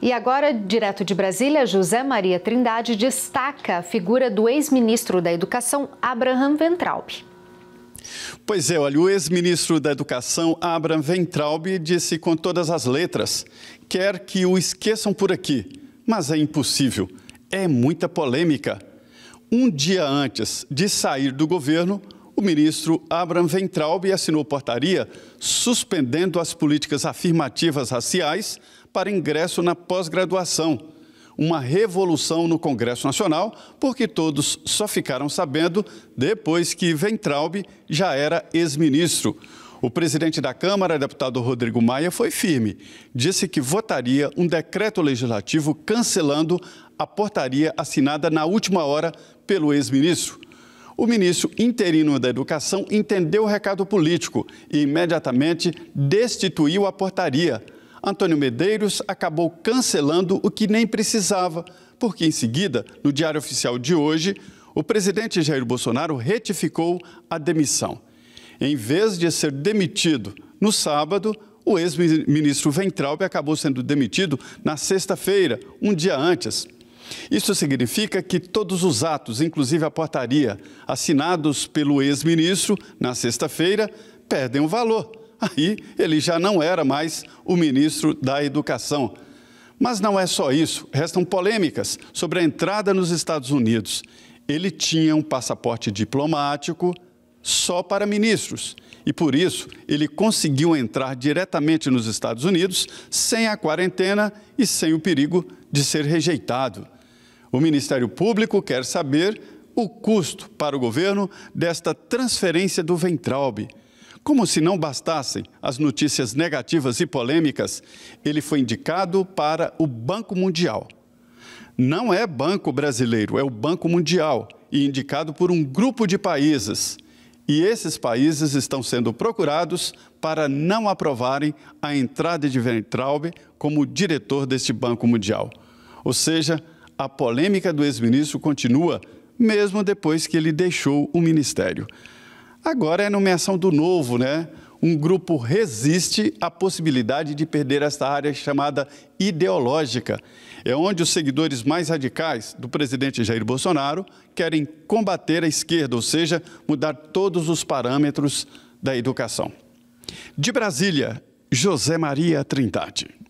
E agora, direto de Brasília, José Maria Trindade destaca a figura do ex-ministro da Educação, Abraham Ventralbe. Pois é, olha, o ex-ministro da Educação, Abraham Ventralbe, disse com todas as letras: quer que o esqueçam por aqui, mas é impossível. É muita polêmica. Um dia antes de sair do governo, o ministro Abraham Ventralbe assinou portaria suspendendo as políticas afirmativas raciais para ingresso na pós-graduação. Uma revolução no Congresso Nacional, porque todos só ficaram sabendo depois que Ventralbe já era ex-ministro. O presidente da Câmara, deputado Rodrigo Maia, foi firme. Disse que votaria um decreto legislativo cancelando a portaria assinada na última hora pelo ex-ministro. O ministro interino da Educação entendeu o recado político e imediatamente destituiu a portaria. Antônio Medeiros acabou cancelando o que nem precisava, porque em seguida, no Diário Oficial de hoje, o presidente Jair Bolsonaro retificou a demissão. Em vez de ser demitido no sábado, o ex-ministro Ventralbe acabou sendo demitido na sexta-feira, um dia antes. Isso significa que todos os atos, inclusive a portaria, assinados pelo ex-ministro na sexta-feira, perdem o valor aí ele já não era mais o ministro da Educação. Mas não é só isso, restam polêmicas sobre a entrada nos Estados Unidos. Ele tinha um passaporte diplomático só para ministros e por isso ele conseguiu entrar diretamente nos Estados Unidos sem a quarentena e sem o perigo de ser rejeitado. O Ministério Público quer saber o custo para o governo desta transferência do Ventralbe. Como se não bastassem as notícias negativas e polêmicas, ele foi indicado para o Banco Mundial. Não é Banco Brasileiro, é o Banco Mundial e indicado por um grupo de países. E esses países estão sendo procurados para não aprovarem a entrada de Weintraub como diretor deste Banco Mundial. Ou seja, a polêmica do ex-ministro continua mesmo depois que ele deixou o ministério. Agora é a nomeação do novo, né? Um grupo resiste à possibilidade de perder esta área chamada ideológica. É onde os seguidores mais radicais do presidente Jair Bolsonaro querem combater a esquerda, ou seja, mudar todos os parâmetros da educação. De Brasília, José Maria Trindade.